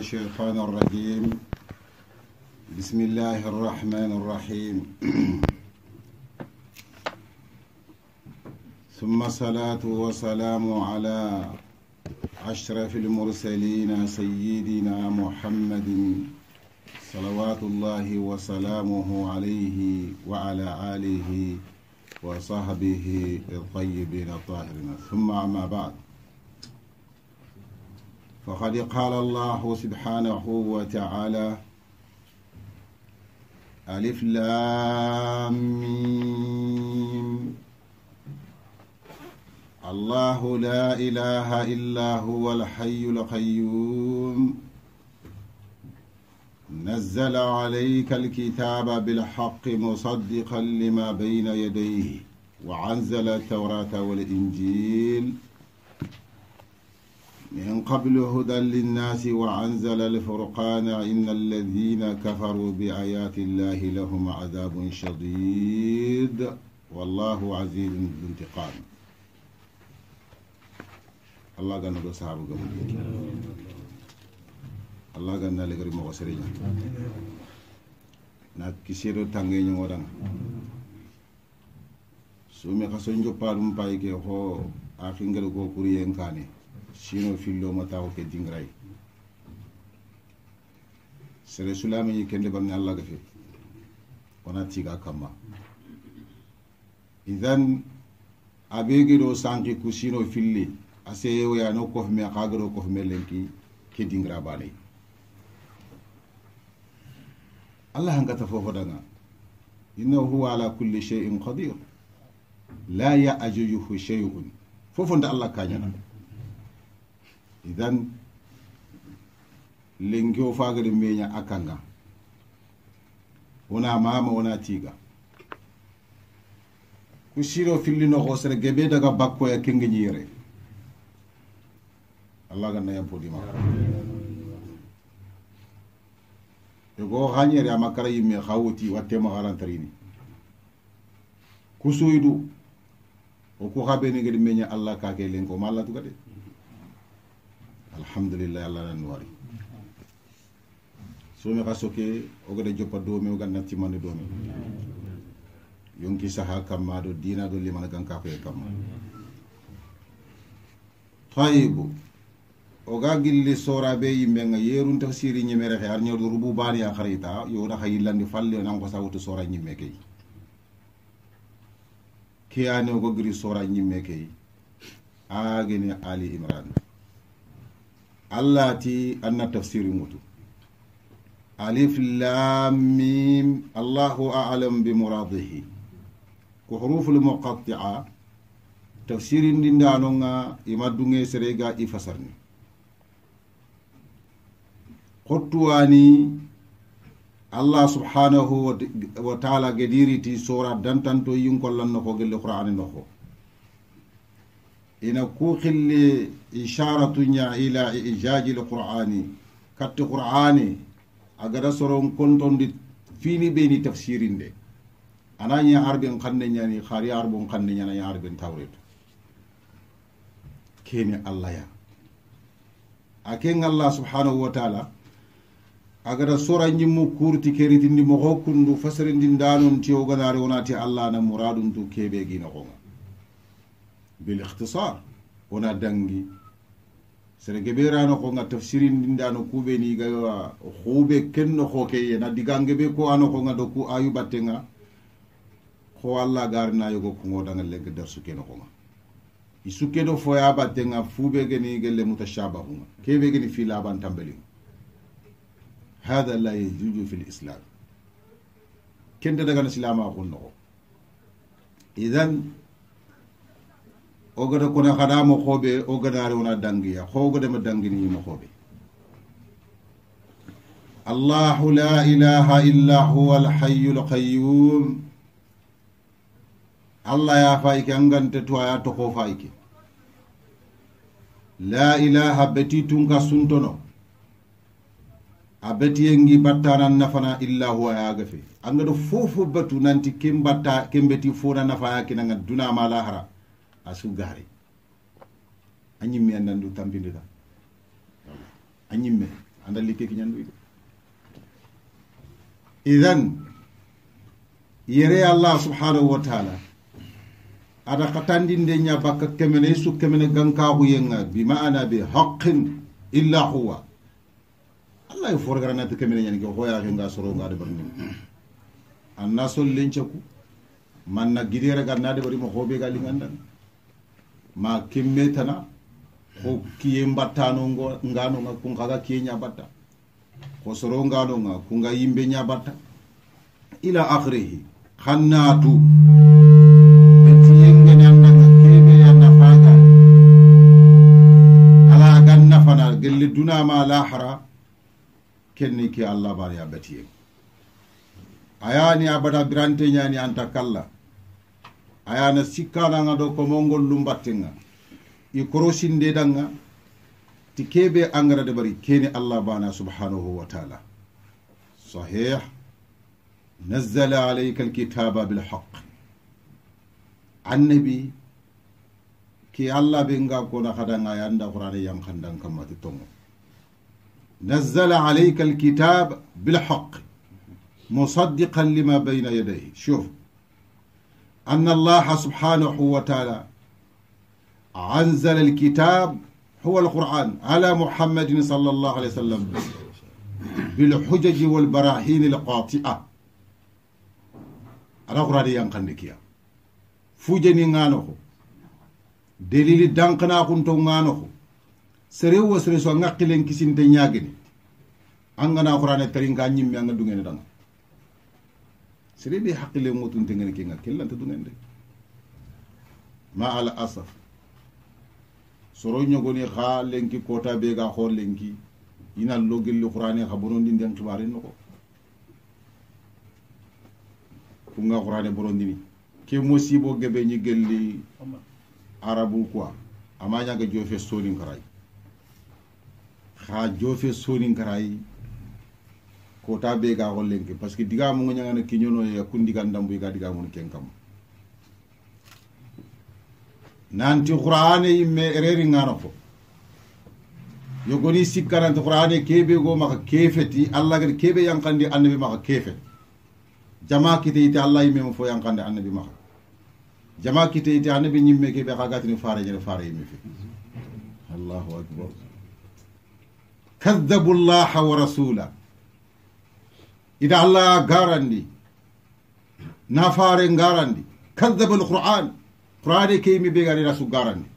الشيطان الرجيم بسم الله الرحمن الرحيم ثم صلاة وسلام على أشرف المرسلين سيدنا محمد صلوات الله وسلامه عليه وعلى آله وصحبه الطيبين الطاهرين ثم أما بعد فقد قال الله سبحانه وتعالى ألف لام الله لا إله إلا هو الحي القيوم نزل عليك الكتاب بالحق مصدقا لما بين يديه وعنزل التوراة والإنجيل من قبل هدى للناس وأنزل الفرقان إن الذين كفروا بآيات الله لهم عذاب شديد والله عزيز ذو انتقام الله قال نبو صحابه قبل الله قال نالك رمو غسرين na kisiro تنغي ñoŋoraŋa سومي ka so njopalum pay خو ho a xingel كاني sino filloma taw ke dingray sere sulame yi kende bangi allah gafe wana tiga kamma idan abege do sanki ku sino filli ase yewoya no kofme kagero kofme lenki ke dingra banay allah hangata fofodanga innahu huwa ala kulli shay'in qadir la ya'jujuhu shay'un fofonde allah kañana mm -hmm. idan lengeo fagari menya akanga wona mama wona tiga ku siro fillino hosere gebe daga bakkoya kenge ñiire allah ganna yampodima yogo hañere ama kara yimme ha woti wattema harantarini kusoydu oku haɓenegedi meña allah kake lenko ma allah tuga de alhamdulillah allah lan wari somi xa soke ogada joppa doome oga nattimande doome yonki saha kamma ɗo dina do limana gankakoye kamma tayibu oga gilli soraɓe yimɓe ga yerunta siri ñimere he ar ñorɗo rubu bani a harita yowna ha yillandi falle onan kosa wutu sora ñimme key keyani ogo giri sora ñimme key agene ali imran allati anna tafsiri mutu alif lam mim allahu alam bi muradihi ko huruful muqatti'a tafsiri ndindanonga ima dunge serega i fasarni hottuwani allah subhanahu wa taala gediri ti sora dantanto yinkollanno ko gelle qur'ani no ko ina kuxilli isharatuña ila ijajil qur'ani katti qur'ani agada soron kontondi fini ɓeni tafsirinde anañi arɓen kanne ñani xaari arbon kanne ñanañi arɓen tawreto kene allah ya a ken allah subhanahu wa taala agada sora ñimmu kurti keritindi moxo kundu fasirindindanonti oganare wonati allah na muradum tu keɓeginoxonga بالاختصار wona dangi sere geɓerano ko ga tafsirindindano kuɓeni ga xuɓe kenno xokeye na digangeɓe ko ano ko ga do ku ayu battega ho allah garina yogo kugodanga legge dar sukkeno koga i sukkedo foya battega fuɓe geni gelle mutashabahuga keɓe geni fi laban tambeliga hada la yajuju fi lislam kente dagana silama xun noxo idan o gada kona kada mo xoɓe o gadare wona dangiya xo gadama danginiyimo xoɓe allahu la ilaha illa huwa alhayu alqayum allah ya fayke angante to aya toxo fayke la ilaha beti tunka suntono a betiyengi battanan nafana illa huwa yaga fe angado fofo batu nanti ken batta ken beti fona nafaya kinanga dunama lahara a su gaari a ñimme an nandu tampindita a ñimme anda likke kiñanduyiɗo idan yere allah subhanahu wa taala aɗa katandinde ña bakka kemene su kemene ganka gankaxuyenga bi ma'ana bi haqqin illa huwa allah ye forgaranati kemene nga ñanike xoyaraxenga soronga aɗa barnim anna sollencaku manna gidere ganna deɓarimo xoɓe ga lingandan ma kimmetana ko kiye mbattano nganoga kunkaga kiye ñabatta ko soro nganoga kunga yimɓe ñabatta ila akhrihi xannatu gelle dunama lahara kenni ke allah bariya batiyen a yani abada birante ñani anta kallah ayana sikkananga ɗo ko mongol lu lumbattenga i danga ti kebe angara de bari keni allah bana subhanahu wa taala sahih nazzala alayka alkitaba bilhaq annabi ke allah be nga ko na hada nga yanda qur'ana yankandan kammati tongo nazzala alayka alkitab bilhaq musaddiqan lima bayna yadayhi shuf أن الله سبحانه وتعالى أنزل الكتاب هو القرآن على محمد صلى الله عليه وسلم بالحجج والبراهين القاطعة على قرآن ينقنكيا فوجني نانه دليل دانقنا كنتو نانه سريو وسريسو نقلن كسين تنياغني أنغنا قرآن ترين كان يمي أنغدو دانا sereɗe haqqille muɗum degene kega kellanta dumen de ma ala asaf soro ñogoni xa lengki kota bega xo lengki ina logilli xurane xa borondi nden xibari noxo kunga xurane borondini ke mosibo gebe ñi gelli arabu quoi ama ñaga jofe sonin karay xa jofe sonin karayi kota be ga gollen ke parce que diga mo nyanga na kinyono ya kundi ga ndambu ga diga mo ken kam nanti qur'ane imme ereri ngano ko yogoni sikkananti qur'ane kebe go maka kefeti allah gadi kebe yankandi annabi maka kefe jama kite ite allah imme mo fo yankandi annabi maka jama kite ite annabi ñimme kebe xa gatini fare jere fare yimme fe allahu akbar kadabu llaha wa rasula إذا الله غارندي نافارين غارندي كذب القرآن قرآن كيمي بيغاري رسو غارندي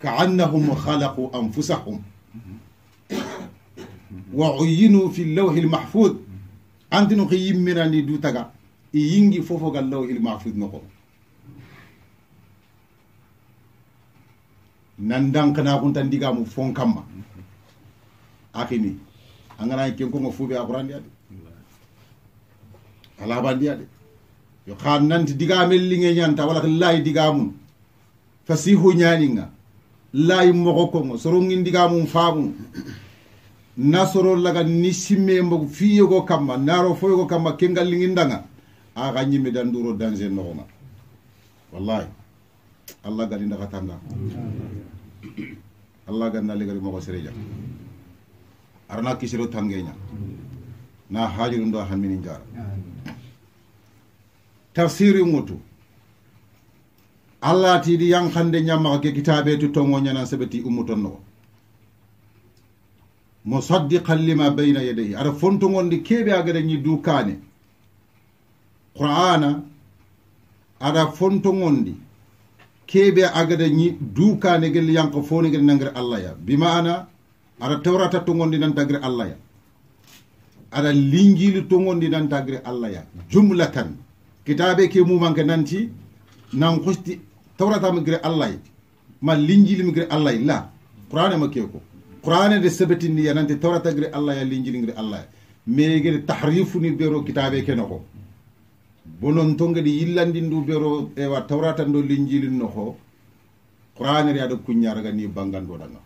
كأنهم خلقوا أنفسهم وعينوا في اللوح المحفوظ أنت نقيم من أن يدوتك ينجي فوفق اللوح المحفوظ نقوم nan كنا kuntan digamu fon kamma أكيني angana ken ko fuɓe a qurandi ade alabandi ade yo ha nanti digamen linge ñanta wala ko laayi digamum fasihu ñaninga laayi mogo kongo sorongin digamum faamum nasoro laga ni simme fi yego kamma naro foyogo kamma kengal lingindanga aga ñimme dan duro danger nogonga wallahi allah gani ndaxatanga allah gannale gari mogo sereja arna kisiro tangeña na haaju ndo ɗo hanmini jaara tafsiri ŋutu allah di yang hande ñammaka ke kitabe to tongo sebeti seɓeti no musaddiqan lima bayna yedeyhi aɗa fontogondi kebe agada ñi dukane qur'ana aɗa fontogondi keɓe agada ñi dukane gel yanko gel allah ya bima'ana aɗa tewrata to gondinantagre allah ya aɗa lingilu to gondinantagre allah ya jumla kitabe ke mumanke nanti nan hosti tawratama gre allah ye ma linjilimi gre allah ye la qur'ane ma ke ko qur'ane de sebetindi yanante tawrata gre allah ya linjili gre allah ye mais gede tahrifuni bero kitabe ke noko bonon to gede du bero ewa tawrata do linjilin noko qur'ane re aɗa kuñaraga ni bangandoɗanga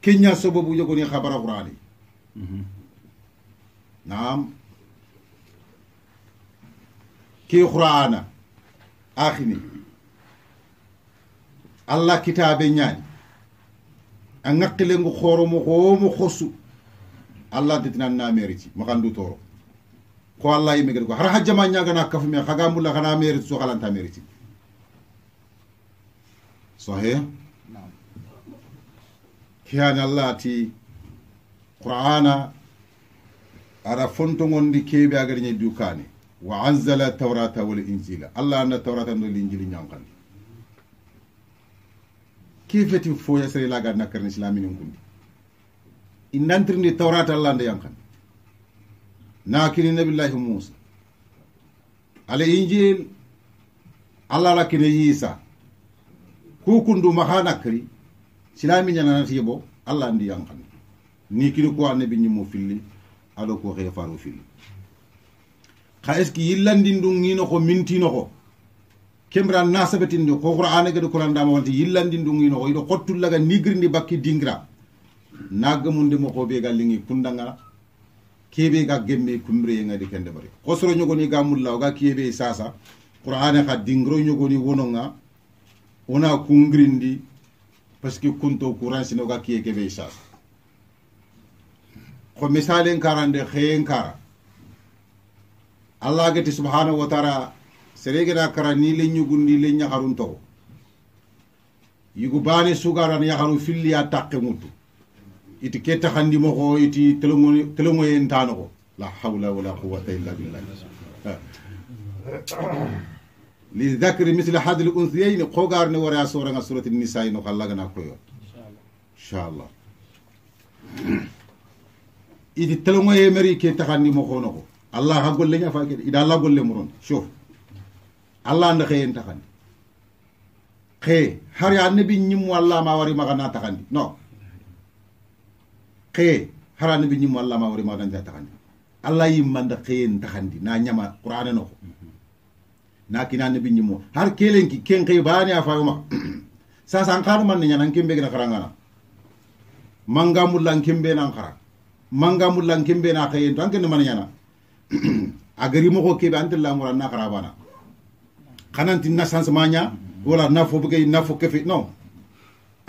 kenya sababu yogoni khabara qurani نعم كي قرآن آخني الله كتاب نياني أنقل نغو خورو مخوم خسو الله دتنا ناميرتي مغاندو تورو ko allah yimɓe kadi ko hara hajjama ñagana kafu men haga mulla kana mérite so halanta mérite so he hiyana lati qur'ana ara ngondi kebe keɓe agariñe dukani wa anzala tawrata wal injila allah anna tawrata wal ndo linjili ñankandi kefeti foya sere laga nakkarni ngundi inantri ni tawrata allah nde yankan nakini nabi allah musa ala injil allah lakini isa yisa kukundu mahana kri silami ñananatie bo allah andi yankan ni kini ko anebiñimo filli aɗo ko xefaro filli xa est ce que yillandindu ginoxo mintinoxo kembra nasabetinde ko qur'ana gede korandama wonte yillandindu ginoxo iɗo xottullaga nigrindi bakki dingra nagamundemo ko ɓega liŋi kundaga keɓe ga gemme kumbireyegadi kende bari xosoro ñogoni ga mulla oga kiyeɓe sasa qur'ane xa dingro ñogoni wononga wona kungrindi parce que kunto courant sino ga kiye ke be ko ko misalen karande khayen kara allah gati subhanahu wa taala seregena kara ni le ñugun ni le ñaharun to yugu bane sugaran yaharu filli ya takke mutu iti ke taxandi ko iti en ntanoxo la hawla wala quwwata illa billah لذكر مثل حد الأنثيين قوغار نورا سورة سورة النساء نخلقنا كويو إن شاء الله إذا تلوما يمري كي تخاني مخونه الله هقول لنا فاكر إذا الله قول لمرون شوف الله نخي تخاني خي هر يا النبي نيمو الله ما وري ما مغنا تخاني نو خي هر النبي نيمو الله ما وري ما غنا تخاني الله يمند خي تخاني نا نيما قرآن نخو na kina ne bin mo har kelen ki ken kai bani a fayuma sa san kar man ne nan kimbe na karanga manga mulan kimbe nan kara manga mulan kimbe na kay to ken man nyana a mo ko ke an tilla mo na kara bana kanan tin na san samanya wala na fo na fo kefe no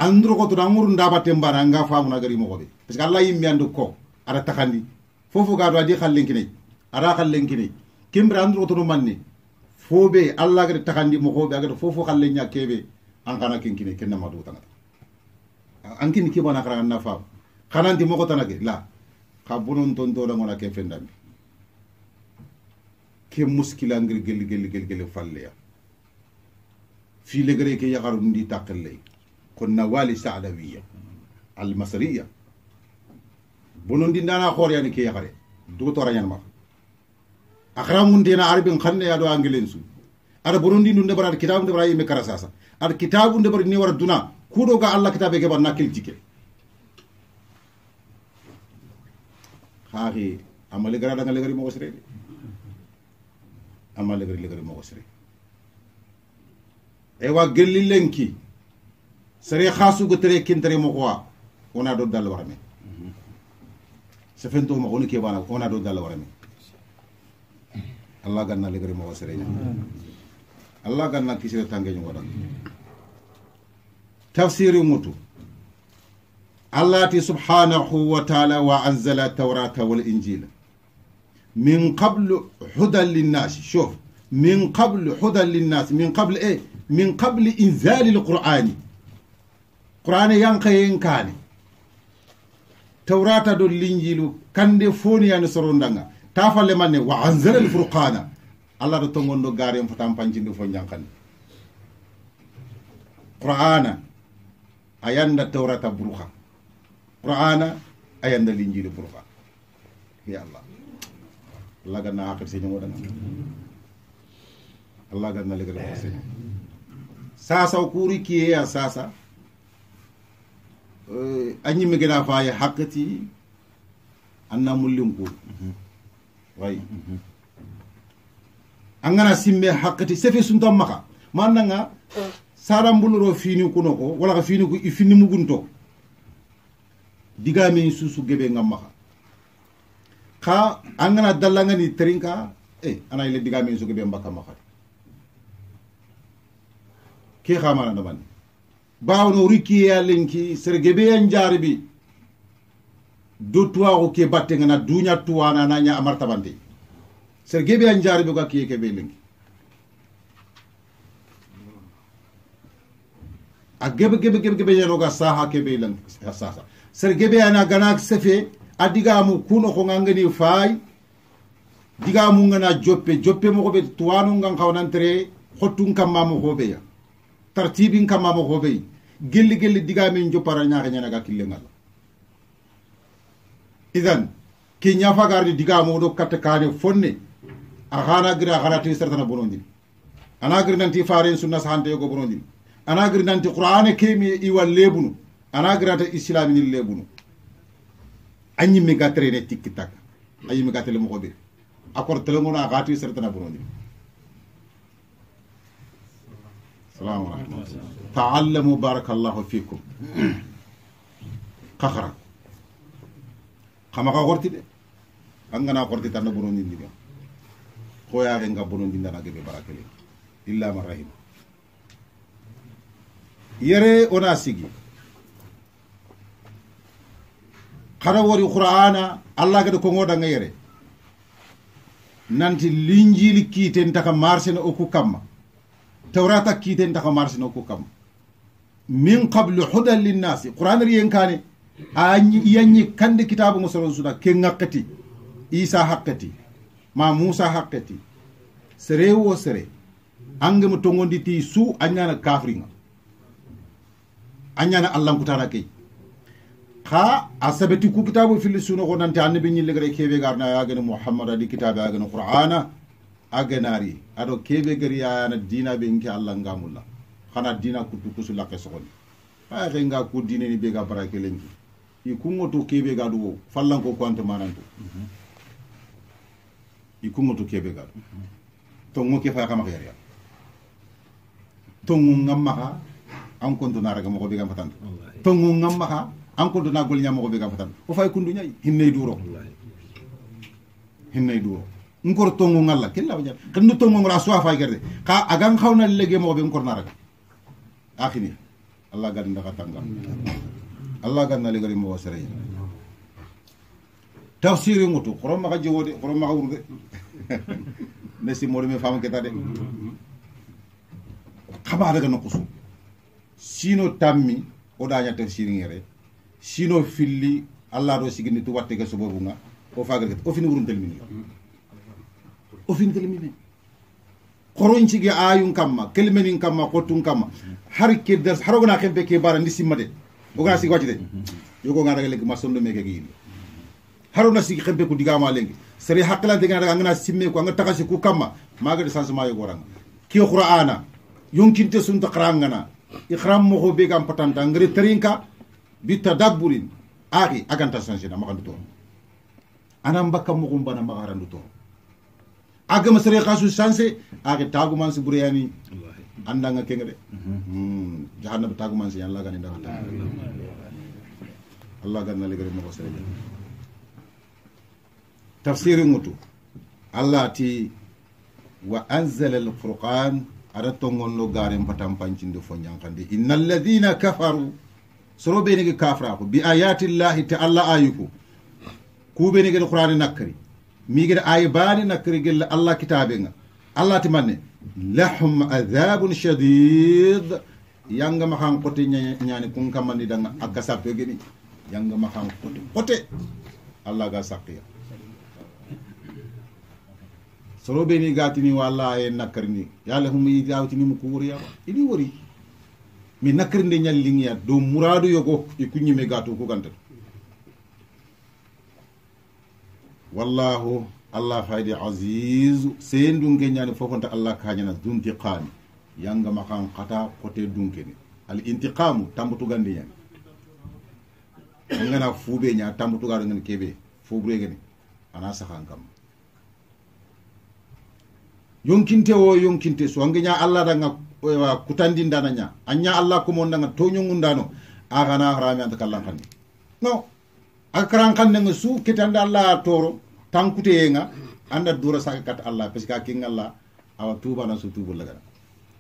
andro ko to na ngur nda batem bana nga famu na gari mo ko be parce que allah yimmi andu ko ara takandi fofu ga do khallen ara khallen kimbra andro to no manni fobe allah gari takandi mo hoɓe agata fofo halle ña keɓe an kana kenkine ken nama dugu tanata an kini kibana kara anna faam kananti moko tanake la ka bonon ton tola ngona ke fendambi ke muskila ngir gel gel gel gel falleya fi legre ke yagaru ndi taqallay kon nawali sa'dawiyya al masriya bonon dindana khor yani ke yagare dugu torañan ma akhara mun dena arabin khanne ya do anglais su ada burundi nun debar kitab debar yime kara sasa ada kitab debar ni war duna kudo ga allah kitabe ke ban nakil jike khari amale gara da legari mo gosre amale gari legari mo gosre ewa gelli lenki sare khasu go tere kintere mo kwa ona do dal warame sefento mo oni ke bana ona do dal warame allah ganna legere mo wasereña allah ganna kisire tangeñu waɗan tafsiri mutu allah ti subhanahu wa taala wa anzala taurata wal injila min qablu hudan linnas shof min qablu hudan linnas min qabl e min qabli inzali lqur'ani qur'ane yankayen kaane tawrata ɗo linjilu kande foniyani sorondanga tafalle manne wa anzala Furqana, allah to tongonɗo gaari en fotan pancinɗum fo jankandi qur'ana ayanda tawrata burqa qur'ana ayanda yanda linjili ya allah allah ganna akhir seño waɗana allah ganna legal wa sasa o kuuri ya sasa eh, a ñimmigena faya hakati anna mullin wayi an gana simbe hakkati sefe suntan maxa mannanga sarambuloro fini kuno ko wala ka fini ku i fini mugunto digamin susu gebe ngam maxa xa an gana dallangani terinka e eh, ana yile digamin su gebe mbakka maxadi ke xamana ndamani bawno rikkiyeya lenki sere gebeyan jaribi do tuwaxu ke battengana na tuwana naña amarta bandi serge ɓe a njariɓe ga kiye ke ɓe lengi a gebe gebe gebe gebe ya ga saha keɓe lang ya sasa serge ɓe ana gana sefe adiga mu kuno ko fay diga mu ngana joppe joppe mo tre tuwanu ngan mamu ko be ya tartibin ko be gelli gelli men joppara ñaxe kille ngala idan kenya fagarni diga moɗo katta kane fonne a hanagiri a hanati sartana bonodiri anagiri nanti faren sunna sahanteyego bonodiri anagiri nanti qur'ane kemi iwan lebunu anagirata islaminin lebunu a ñimme ga traine tikki taka a yimme ga tele moxoɓiri a kor telengono a xati sartana bonodiri salamu aleykum taallamu barakallahu fikum kaxara xamaka xorti de angana xorti tanna bonondindiga xoyaxenga bonondindana geɓe bara kele illa man yere ona sigi xara wori qur'ana allah gede kongodanga yere nanti linjili kiiten taxa marsene oku kamma tawrata kiiten taxa marsene oku kamma min qable hudan linnasi qur'an riyen yanyi kandi kitaabu musoron suna ken hakkati iisaa hakkati ma musa hakkati sere woo sere ange mu tongondi ti su anyana kafringa anyana allah kutana kay ha a sabati ku kitabu fili suna ko nante annabi nyi legre kebe garna ya gani muhammad adi yaa ya gani qur'ana agenari ado kebe gari ya na dina be nke allah ngamulla khana dina kutu kusu lakke sokoni ay nga ku dina ni beegaa ga barakelen ki i kuŋotu kebe gadu wo fallanko kuwante manantu i kuŋotu kebe gadu tonŋo ke faya kamaka yariya tonŋo ŋammaha an konto na raga mogo be gam fatantu tonŋo ŋammaha an konto na golña mogo be gam fatantu wo fay kundu ñayi hinnay duro hinnay duro nkor tonŋo ŋalla kella wa jam xenno tonŋo ngora suwa fay gerde ka agan xawna lege mogo be nkor na raga axini allah tangam allah ganna l i gari mo sere tafsir mutu khoro ma jiwo de khoro ma wurde ne si mori me fam keta de khaba daga no kusu sino tammi o daña tafsir ngere sino f i l i allah do sigini tu watte ga so bobu nga o fagal ket o fini u r u m telmini o fini telmini k h r o n c i g i ayun k a m a k e l m e n k a m a k o t u n k a m a har ke d a s harogana kembe ke bara ndi s i m a de oga sigi wacide yogo nga daga lengi ma sondo meke gi haro na si xempe ku digama lengi sari hakkilante gana daga angana simme ku anga taxasi ku kamma magadi changement yogoranga ke kura ana yonkinte sunta xarangana ikram mo moxo be gam patanta ngari terinka bitta burin, axi aganta changer na maxandu toon anan bakka moxum Aga maxarandu toon agama sari ari tagu man tagumansi buriani andanga kenga de hmm. tagu man si allah gani ndara tan allah ganna gari mako sey tafsir mutu allah ti wa anzal al anzala alfurqan no gare mbatam patan pancinde fo ñankandi innal ladina kafaru soro be kafra ko bi ayati ayatillahi te allah ayi ko qur'an qurani mi migede ayi bani nakkari gel allah kitabe nga Allah allati manne lahum adhabun shadid yanga mahan kote ñani kun kamandi danga akka sappe geni yanga mahan kote kote allah ga sakkiya soro be ni gatini wallah e nakarni yalla hum yi gawtini mu kuwriya idi wori mi nakarni ñallingiya do muradu yogo e kunyime gato ko wallahu allah fayde asisu sen dunke geñani fofonta konta allah kañana duntiqami yanga makan kata kote dunkene al intiqamu tambutugandi ñani angana fuuɓe ña tambutugaɗo gen kebe fuɓure gene ana saxan kam yonkinte wo yonkinte so ange ña allah danga kutandindana ña a ña allah to komondanga toñongundano agana harami anta kallan kanni non a karan kannenga su ketande allah toro tankuteyenga anda dura saka kat allah parce que a kingalla awa tubana su tubullagana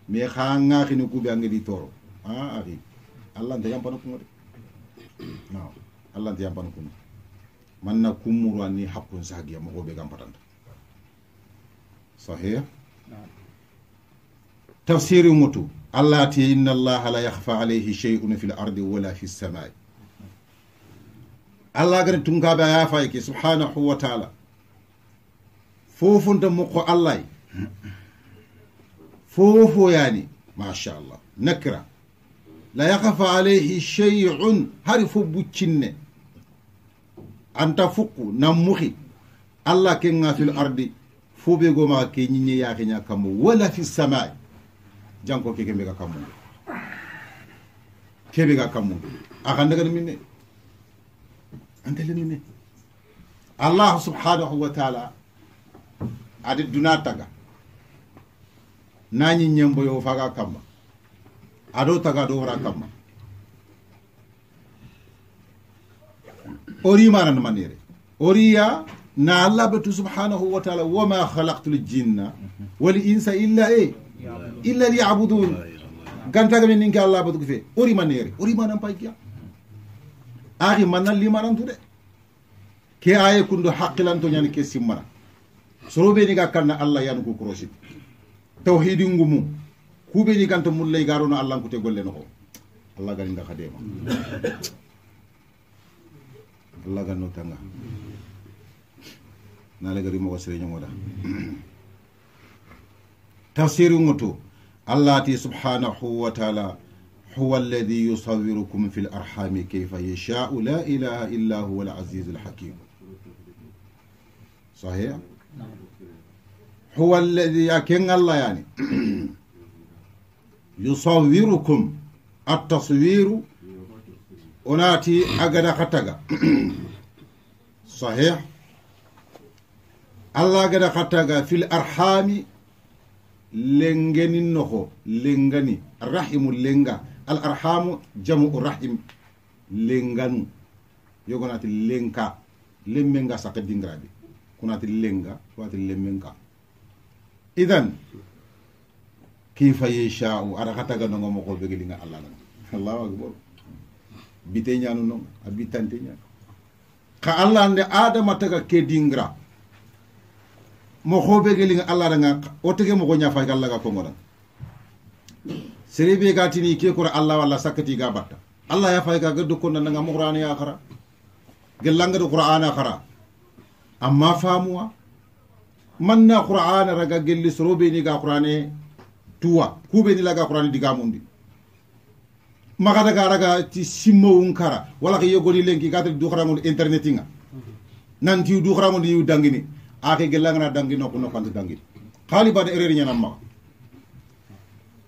mais xa ngaxini kuɓe di toro a axi allah nta yampana kunga de non allah nta yampana kunga manna kummuru anni hakkun sahagiya mogoɓe gam patanta sahih tafsiri mutu allah ti inna allah la yahfa alayhi shey'un fi l ardi wala fi lsamai allah gani tunkaɓe a yafayi ke subhanahu wa taala فوفو انت مقو الله فوفو يعني ما شاء الله نكرا لا يقف عليه شيء حرف بوتشن أن تفوق نموخي الله كينا في الأرض فوبي غوما كي نيني يا كامو ولا في السماء جانكو كي كيميغا كامو كيميغا كامو أخندك المني أنت المني الله سبحانه وتعالى ate duna taga nañi ñemboyo faga kamma aɗo taga ɗo wora kamma ori manan manire oriya na allah betu subhanahu wa taala wama halaktu ljinna wal insa illa e illa liyabudun gantaga men ninke allah batugu fe ori manere ori manan paggiya ari manan limanantude ke aye kundo haqqilanto ñani ke simmana soroɓeni ga kanna allah yanugu korosit tawhidingu mum kuɓeni ganto mulley garono allankute golle noxo allah ganinda xa deema allah gannotanga naalegarimoxo sereñogoda tafsirungo to allah ti subhanahu wa taala هو الذي يصوركم في الأرحام كيف يشاء لا إله إلا هو العزيز الحكيم صحيح هو الذي أكن الله يعني يصوركم التصوير onati agada hattaga sahih allah agada hattaga fil arhami lengeninnoho lengani rahimu lenga al arhamu jamu rahim lenganu yogonati lenka lemmenga saqa dingiraɓe kunati lenga kunati lemenka idan kifa yasha'u ara kata ga nongo mo ko be gilinga allah lan allahu akbar bite nyanu non abitante nyanu ka allah nde adama taga kedingra mo ko be allah ranga o tege mo ko nyafa ga allah ga ko ngodan seribe ga tini ke kura allah wala sakati ga batta allah ya fa ga gaddu nan nanga mo qur'an ya khara gelanga do ya khara amma famuwa manna qur'ana raga gelli sorobeni ga qur'ane tuwa kubeni laga qur'ane digamundi maka daga raga ti simmowun unkara wala ka yogoni lenki khramu internetinga nan ti nanti khramu yu dangini ake gellangana dangi nokku nokkanta dangini ba de erere nyana ma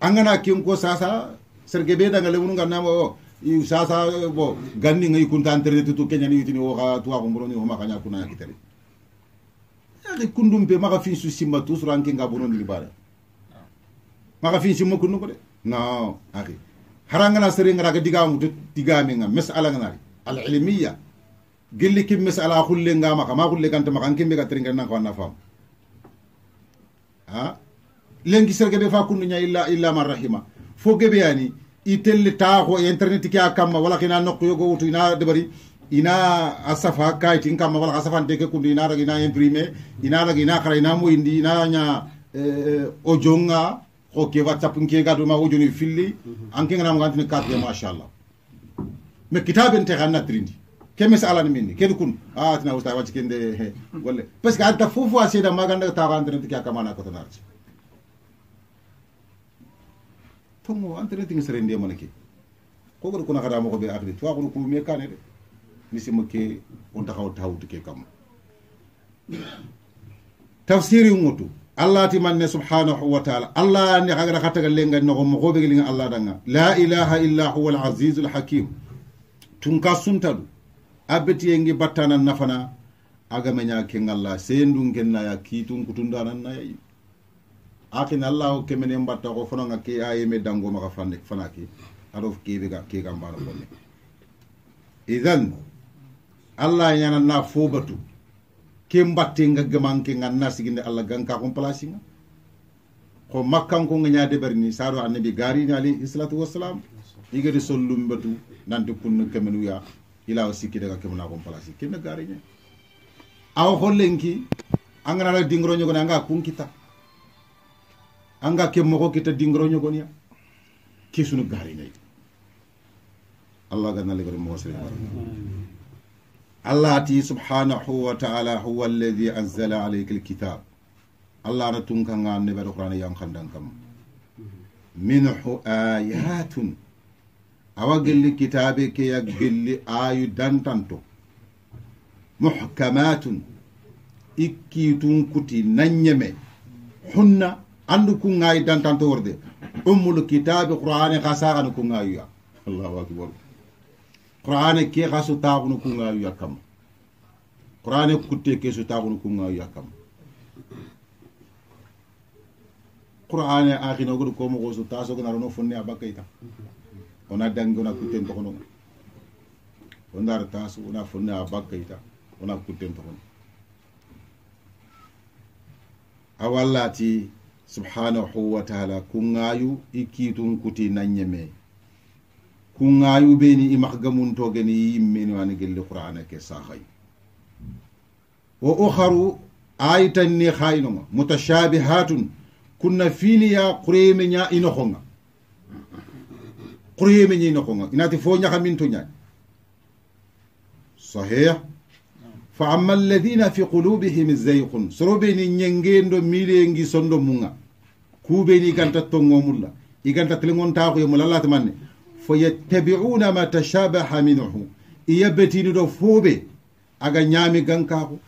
angana ken ko sasa serge be danga lemunu nga nama o oh, sasa bo ganni nga kunta internet tu keñani yitini woxa ni oh, wo oh, makanya kunanya kitari ake kundum pe maka fin su simma tous ranke nga bonon maka fin simma kundum kore. no ake haranga na sere ngara diga mu diga me nga mas'ala Ala al ilmiya gilli kim ala khulle nga maka ma khulle kan maka kimbe ka tringa na ko na fam ha lengi serge be fa kundu nya illa illa marahima, rahima fo gebe yani itelle ta ko e internet ki akamma wala kina nokko yogo wutu ina debari ina asafa kayitin kamma wala de ke kundi ina raga ina imprimé ina raga ina xara ina nya ina eh, o jonga xo tapun ke ga duma o joni filli an ke ngana ngantini cadre ya machallah Me kitab te ganna trindi ke mes ni minni du kun a ah, tina usta waji kende wolle parce que anta fofu a seda maganda tara antrenati ke a kamana kotonarci tongo antrenati tin serende ya mana ke ko kuna kada mo ko be akri to ko ko me ni sima ke on taxaw ke kam tafsiri ngutu allah ti manne subhanahu wa taala allah ni xagara xa taga lenga noxo moxo ɓege linga allah danga la ilaha illa huwa alazizu alhakim tun ka suntadu a yengi battana nafana agameña ya seyendun kennaya na kutundanannaya akin allahu kemene mbatta ko fononga ke a yeme dango fane fana ke aɗof keɓe kega mbano fonne idan allah yana na fobatu ke mbatte ngagga manke ganna siginde allah ganka kon place nga ko ko nga de berni saaru annabi garini alayhi salatu wassalam de sollum batu nante pun kemen wiya wasi ki daga kemna kon place kenne gariña awa hollenki anganala dingro nga anga kita anga ke moko kita dingro nya ki sunu gariñayi allah ganna lebere mo sere allati subhanahu wa taala huwa alladi anzala alayka alkitab allah na tunkanga annabi alqur'ana yankandan kam minhu ayatun awa gelli kitabe ke ya gelli ayu dantanto muhkamatun Ikki tunkuti nanyame. hunna andu ku ngayi dantanto worde ummul kitabe qur'ani kasagani ku ngayuya allahu akbar qur'ane ke xa so taxunu kungayu a kamma qur'ane kutte ke so taxunu yu a kamma qur'ane axina ogodo ko moxo so ta sogonarono fonne a bakkayta ona dange ona kutten toxonoga ondara tas ona fonne a bakkayta ona kutten toxono a wallati subhanahu wa taala kungayu i kiitun kuti na ñeme kungayu beni imak gamunto geni yimmeni wani gelli qur'ana ke sahay wa ukharu ayatan ni khaynuma mutashabihatun kunna fini ya qureme nya inokhonga qureme nya inati fo nya khaminto sahih fa amma alladhina fi qulubihim zayqun sorobeni nyengendo milengi sondo munga kubeni ganta tongomulla iganta telengon fayattabi'una ma tashabaha minhu iya do fuu ɓe aga ñaami gankako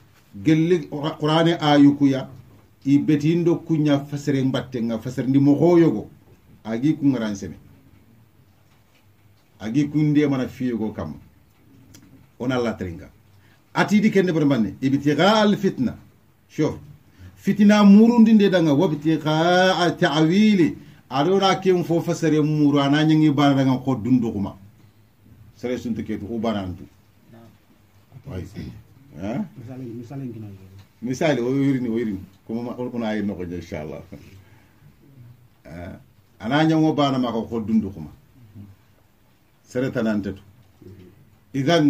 gelli qur'ane ayukuya i do kuña fasere nga fasere ndi mohoyogo agi kungaran seme agi kunde mana fiyogo kam on allah tringa atiɗi kende boto manne ibtiga al fitna shof fitina murundi nde ɗanga tawili aɗona ken fo fa sere muru ana ñangi banadagan ko dundo kuma sere sunta ketu misale banantu misali o yirini o yirini comme ona yi inshallah inchallah ana ñango banamaka ko dundo kuma sere tanantetu idan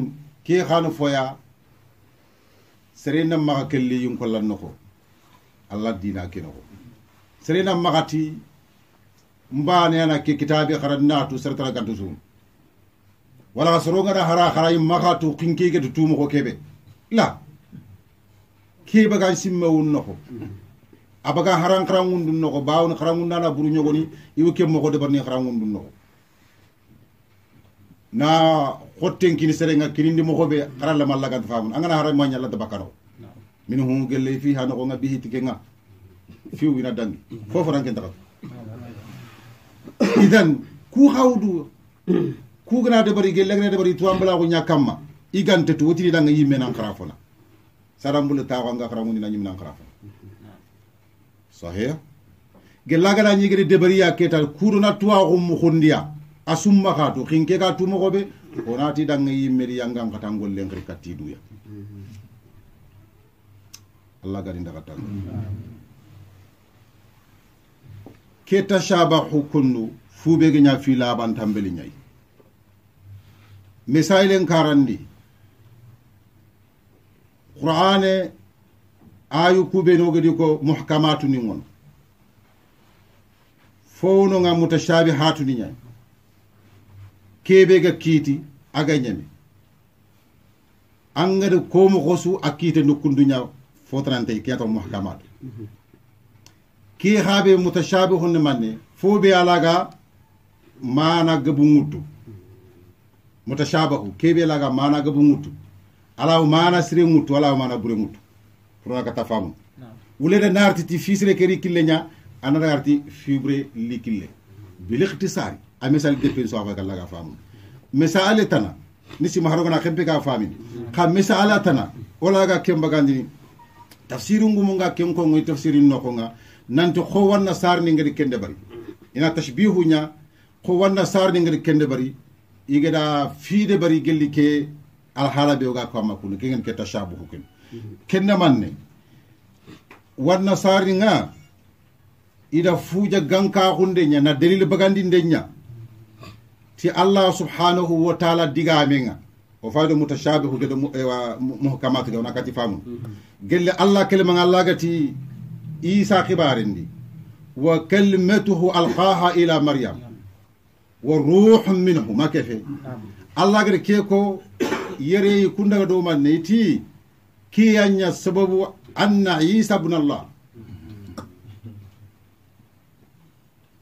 ke xano foya sere na maxa kelli lan noxo allah dina kenoxo sere na maxati ana ke kitabi xara natu sertara gantu tum wala sorongana hara yi maxa tu ke tu tumoxo kebe la keba gan simme haran noxo won dun noko xarangundun noxo won xarangundana buru ñogoni iwo ke moxo debarni dun noko na xotten kini serenga kinindi la malaga da famun angana hara ma da bakaro min gelle fi ha nga bihi tikenga fiw na dangi fofo ranken taxatu idan ku hawdu kuganate bari gellegnate bari tuwambalaku ña kamma igante tu wotini danga yimme nan karafona sarambule taxanga karamuni na ñim nan karafona sahih gellagana ñigede debariya keta kudona tuwaxummu xundiya a summa xatu xinke ga tumoxoɓe onati danga yimmeri yangan xatangollen xir kattiduya mm-hmm. allah gadi ndaxa tanga mm-hmm. ke tachaba hukkunndu fuu ɓe geña fi laaban tan mbeli ñayi misailen karanndi qur'ane aayu kuubenoge ɗi ko muhkamatu ni ngon fownoga mutachabi hatuni ñayi keɓega kiiti aga ñami angade komo xosu a kiite nokkunduña fotanantay keyatan muhkamatu mm -hmm. ke ki haabe ne manne fo be alaga mana gabu nguddu mutashabahu ke be alaga mana gabu ŋuttu ala mana sire nguddu ala mana bure nguddu pour ka tafamu wulede narti ti fisre keri kille nya anara arti fibre likille bil a misal de penso aba kala ga famu tana nisi maharo na kempe ka fami ka misala tana wala ga kemba ngumunga kemko ngoi nokonga nanto ho wanna ni ngadi kende bari ina tashbihu nya ho wanna ni ngadi kende bari igeda fiide bari gelli ke alhaala be oga ko amma kuno ngen ke tashabuhu ken kenne manne wanna sar nga ida fuja ganka hunde nya na dalil bagandinde ña ti allah subhanahu wa taala diga digamenga o faydo mutashabihu gedo muhkamatu ge wona kati famu mm-hmm. gelle allah kelma allah gati isa xibaaren ndi wa kalimatuhu alqaha ila maryam wa ruhum minhu make fe allah gada ke kundaga dow man ne ti kiyanya sababu anna isa bnallah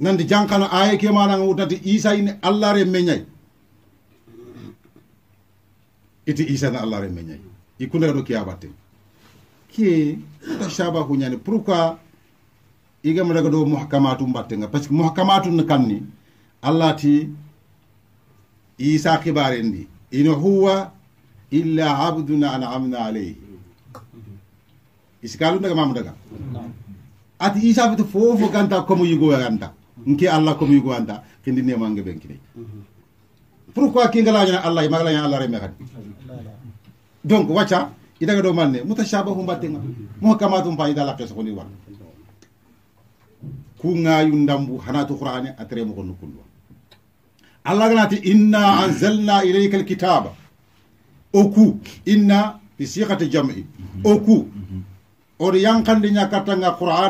nandi jankana aya ke mananga wutati isa ine allah re meñay iti isa na allah re meñay i kundaga ɗo ke shaba ko ñani pourquoi igam daga ɗo muhkamatu mbatte nga parce que muhkamatu ne kanni allah ti isa kibare en ndi ina huwa illa abduna amna alayhi iskalu daga mamu daga ati isa bitu fofu ganta comme yugo ganta ya nki allah comme yugo ganta kindi mangi benki ne mhm. pourquoi kingalañana allah magalañana allah re kadi donc wacha kita idaga ɗo manne mutashabahu mbattega muhakkamatun faida lakke sogoni war ku ngayu ndambu hanatu qur'ane a konu mogon ala allah ti inna anzalna ilayka alkitaba oku oku inna fi sikati jam'i oku ori oɗo yankandi ña ngah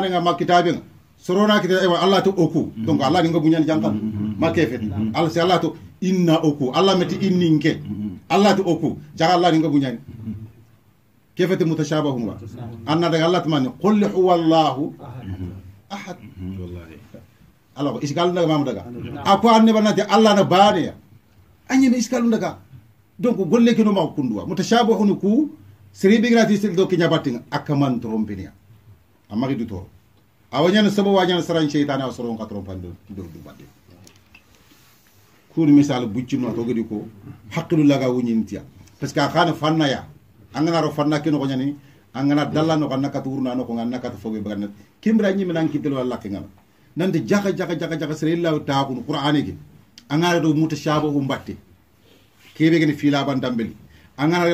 nga ma nga sorona kita ewa allah tu oku, tongka donc allah ni ngabuñani jankan ma kefet allah si allah tu inna oku, ala allah meti inninke allah tu oku, ku jaga allah ni bunyan kefete mutashabahuma anna daga allah tumani qul huwa allahu ahad ala ko iskalu daga mamu daga a ko anneba allah na baaneya añeme iskalu daga donc golle kinoma kunduwa mutashabahuni ku séribe grati sel do kiñabattinga akaman trompinia a magi du toro awa awanya sabo wa ñana saran cheytane a soron ka trompande do du batte kuni misal buccino togedi ko haqqilu laga wuñintiya parce que a xana angana ro fanna kino ko nyani angana dalla no kanaka turna no ko anna kata fowe bagana kimbra nyi minan kittelo alla ke ngana nande jaka jaka jaka jaka sere illa taakun qur'ani angana do muta shabo mbatti kebe gani fila ban dambeli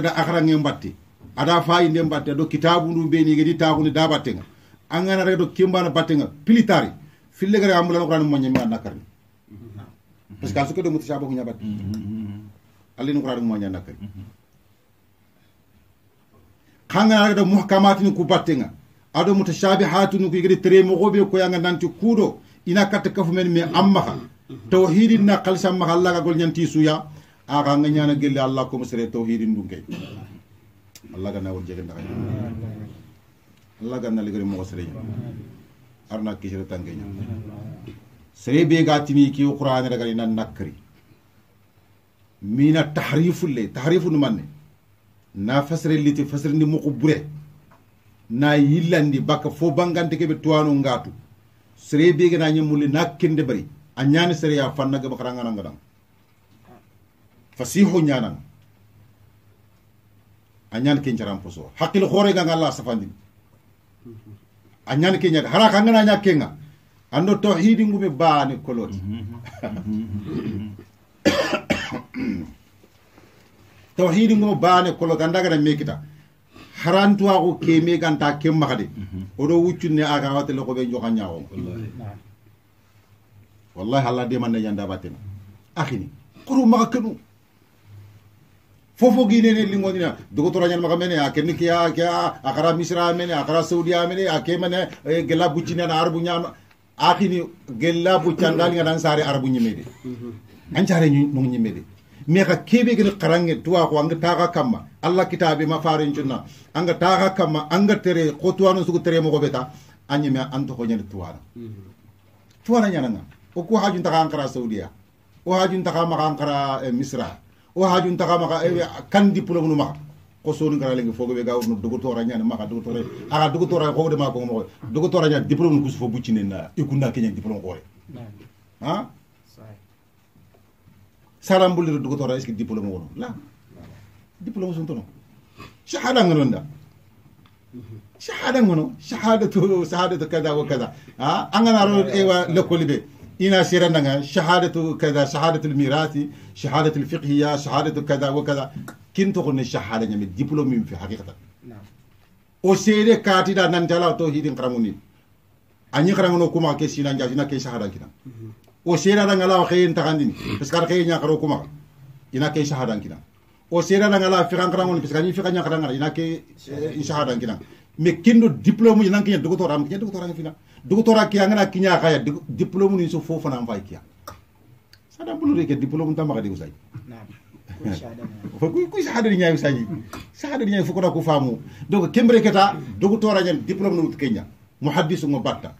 da akhara ngi mbatti ada fayi nde batte do kitabu ndu be ni ge di taakun da batte angana an gana do batte nga pilitari fille gara amula qur'an mo ñima nakarni parce que asuke do muta shabo hunya batte mm-hmm. alin qur'ani mo kanga kubatenga ado ku battenga aɗo mutashabihatini ko yigidi ko yanga nanti kudo ina katta kafu men me amma ha tawhidin na kalsa maha allah ga gol ñanti suya aga nga nyana gelle allah ko sere tawhidin ɗum kay allah ga nawol jege ndaxa allah ga naligori mo sereña arna kisere tangeña sere be ga timi ki qur'an ragani na nakri mina tahrifu le tahrifu numanne na fasirelliti fasirindi muku bure na yillandi bakka fo bangante keɓe towano ngatu sere bege na ñemmulli na kende bari a ñani sereya fannagaba karanganangadan fasiho ñanan a ñani ke caran poso hakkil horeganga allah safandini a ñani ke ñaga hara ka kangana ña kenga ando tawhidi ngume baani koloti tawhidi ngo baane kolo ganda gara mekita harantu ako keme ganta kem makade odo ne aga wate ko be njoka nyaawo wallahi yang de man yanda batena akhini kuru kenu fofo gine ne dina dugo tora nyal makamene a kenni kiya kiya akara misra mene akara saudi amene ake mene e, gella buccina na arbu nyama akhini gella buccandal ngana sare arbu nyimede an jare nyu nyimede mi ka kibi gini karange tuwa ko anga taga kama allah kitabi ma farin junna anga taga kama anga tere ko no suku tere mo beta anyi me anto ko nyani tuwa na nyana nga o ko hajun taga ankara saudiya o hajun taga ma ankara misra o hajun taga maka kan diplôme no ma ko so kara lengi fogo be gawo dugu tora dugo to dugu tora dugo dugu tora ko de ma ko mo dugu tora nyana diplôme nu su fo buccine na ikunda kenya diplôme ko re ha saran bulliro dugotora est ce que diplôme wono la diplôme suntono shahada ngononda shahada ngono shahadatu shahadatu kada wa kada ha anganaro ewa be ina sirandanga shahadatu kada shahadatu almirasi shahadatu alfiqhiya shahadatu kada wa kada kinto ko ne shahada nyame diplôme mi fi haqiqatan o sere seede kaatida nantala to hidin kramuni anyi karangono kuma ke sina njasina ke shahada kitan o ngalau xeye taxandini parce que aɗa xeye ñakaro kumaxa ina ke kina o seeɗaɗangala fexanxarangoni parce que ani fexa ngala ina ke sahadankina mais kendo diplôme nankiya dugo toram ke dugo toram fina dogotora ke angana kiña khaya diplôme ni so fofanan fay kiya sada bulu reke diplôme ko diw Kui kuy sahadani ñayu sañi sahadani fuko da ko famu donc kembre keta dogotora ni diplôme ni wut kenya muhaddis mo batta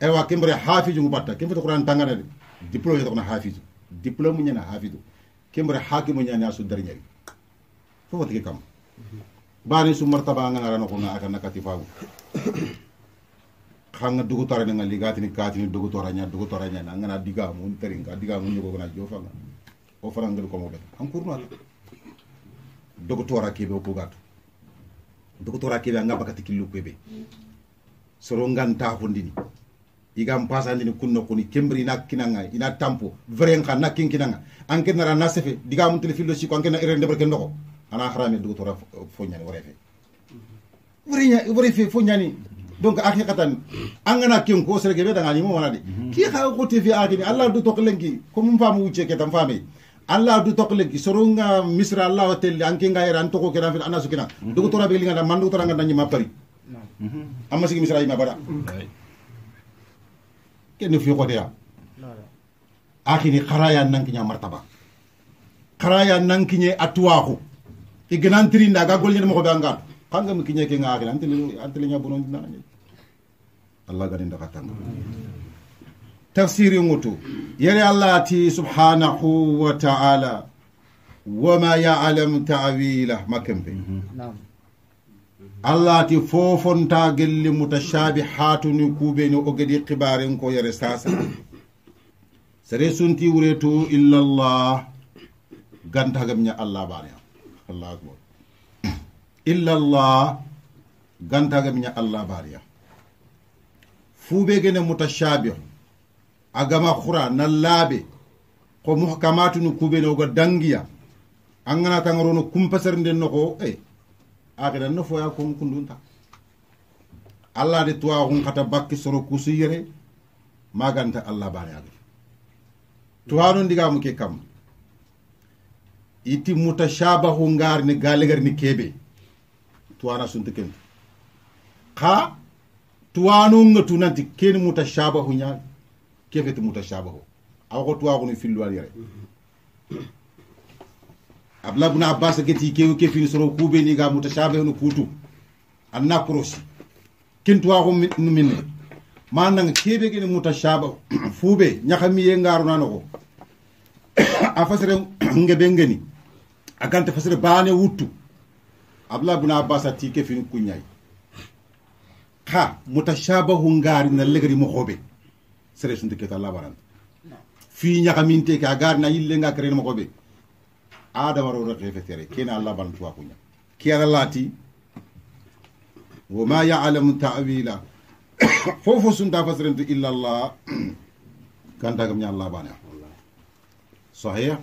ewa kembre hafi ngo batta kembre qur'an tangana diplôme yetokona hafisu diplôme nyana hafisu kembra hakimu nyana asu suddar ñari fofo kam bani su martaba nga ngara no kuna aka nakati fagu khanga dugu tara nga ligati ni kati ni dugu tara nya dugu tara nya na diga mu tering nga diga mu yugo na jofa nga o farangel ko mo be an kurno dugu tara kebe o bugatu dugu tara kebe nga bakati kilu kebe soro nganta fundini Iga igam ndini kunno kuni kembri na kinanga ina tampo vren kan na kin kinanga anke na na sefe diga mun tele fillo siko anke na erende ana harame dugu tora fonyani worefe worinya worefe fonyani donc akhi katan angana kin ko sere gebe danga ni mo wanade mhm. ki kha ko te fi allah du toklengi ko mun famu wuce ke tam fami allah du toklengi soronga misra allah hotel anke nga eran toko ke fil ana sukina mhm. dugu tora be linga mandu tora ngana ni mapari mhm. amma sigi misra ima bada kenne fi akini axini xaraya nankiña martaba xaraya nankiñe a tuwaxu i genantirinda ga golñede moxoɓe angan xangami kiñe ke nga axina anteleña bonondinanañe allah gani ndaxa tanga tafsiri ŋutu yere allah ti subhanahu wa taala wama yalamu tawilah ta'wila kempe mm -hmm. allati fofontagelle mutacabi hatuni kuɓeni o geɗi kibaren ko yere sasa sere sunti wure to illa gantagam ña allah bane am allah akbar illallah gantagam ña allah bane am fuɓe gene mutacabi agama hura na laaɓe ko muhkamatuni kuɓeni oga dangiya an ganatagarono kumpasere nden noko e eh, akhiran no foya ko kundunta alla de tuwa hun kata bakki soro kusiyere maganta allah bare agi tuwano ndiga mu ke kam iti mutashabahu ngar ni galigar ni kebe tuwana sunta ken ka tuwano ngatu nanti ken mutashabahu nya kebe tu mutashabahu aw ko tuwa ko ni filwal yere abdullah ibn abbas geti kewi kefini soro kuɓeni ga mutashabe no kutu anna korosi kintuwako no minne ma nanga keɓe gene mutashaba fuɓe ñahamiye garunanoko a fasere ngeɓe ngeni a ganta fasere bane wuttu abdullah ibn abbas a kefini kuñayi ha mutashabahu ngari na legari mokoɓe sere sunti keta labaranta fi ñahaminte ke a gari na yillenga kerene mokoɓe adamaro nat refetere kene allah bantuwa kuña ki ala laati woma yalamu tawila fofo sunta fasirento illa llah kantagam ña allah bane sahiya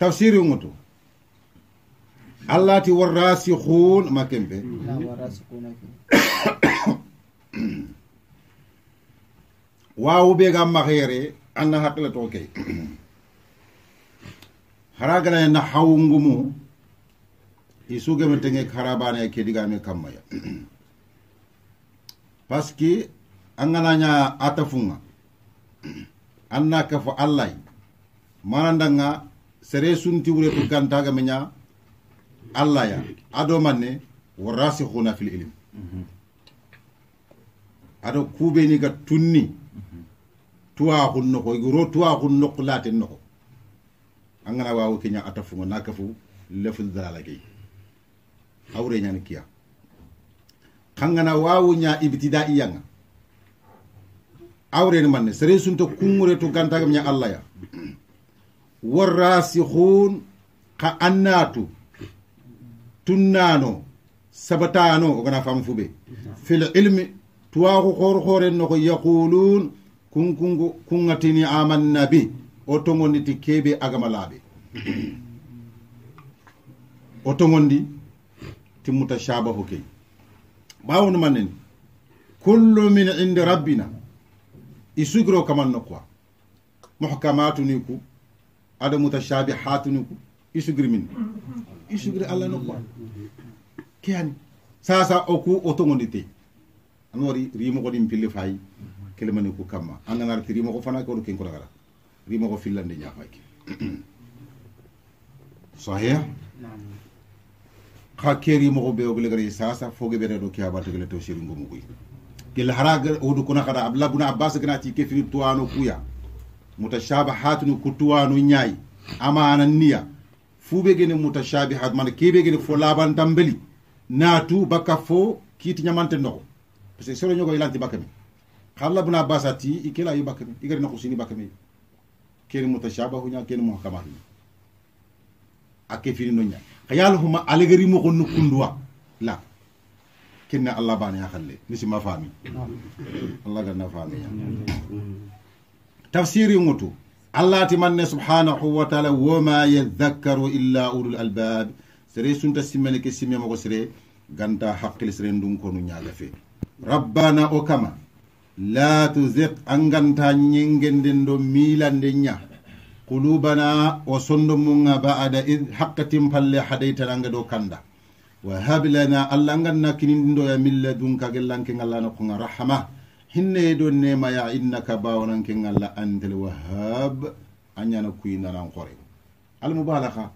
tafsiri ngoto allah ti warrasikhun ma kempe wawu ɓe ga maxeere anna haqila to key haragana na hawungumu isuge metenge harabane ke diga me kamaya paski angananya atafunga anna ka fo allah manandanga sere sunti wure to gantaga menya allah ya ado manne warasikhuna fil ilm ado kubeni ga tunni mhm. tuwa hunno ko guro tuwa hunno latin no angana wawu kenya atafungo nakafu leful dalalake awre nyani kiya kangana wawu nya ibtida iyanga awre ni manne sere sunto kungure to gantagam nya allah ya warasikhun ka annatu tunnano sabatano o ogana famu fube fil ilmi tuwaku khor khoren no yaqulun kunkungu kungatini amanna bi o ti keeɓe agama laaɓe o togondi timmuta shabahu key ɓawno man en kullu min inde rabbina i sugiro kamanno quoi muhkamatuni ku aɗa mutashabi hatuni ku i sugiri min i sugiri allah no quoi ke sasa o ku o togondite an wari rimogoɗin pilli fayi kelemani ku kamma an ganarti rimoko fana ke oɗo kenkoɗagara rima ko fillande ñafaki sahiya xa kerimo ko ɓeogele gara sasa foge ɓereɗo ke habartegele to seringo muguy gel hara odu kona xada abdoulah buna abbas gana ti ke fini tuwano kuya mutashabahatunu ku tuwano ñayi amana niya fuɓe gene hatu mana keɓe gene fo labantambeli naatu bakka fo kiiti ñamante noxo parce que seroñogo ilanti e bakke me xa abdoulah buna abbas ti i e kela yi bakke e me i gari naxusini bakke me كير متشابه هنا كير محكمه هنا أكفيني نونيا خيالهما ألعري مخونو كندوا لا كنا الله بان يا خلي نسي ما فامي الله كنا فامي تفسير يموتو الله تمنى سبحانه وتعالى وما يذكر إلا أولو الألباب سري سنت السيمانيك السيمانيك سري غانتا حق لسرين دون كونو نيالا في ربنا أوكما laatu zik anganta yingel nden ɗo miilan nden ya kulubana wo sondu munga baada id hakkatin palle hadaytananga ɗo kanda wa habilana allah anganna kininɗinɗo ya milla dunka gellanke ngallano konga rahama hinneye ɗo nema ya innaka bawananke ngallah antel wahab a ñana kuyinanan kore almubalaka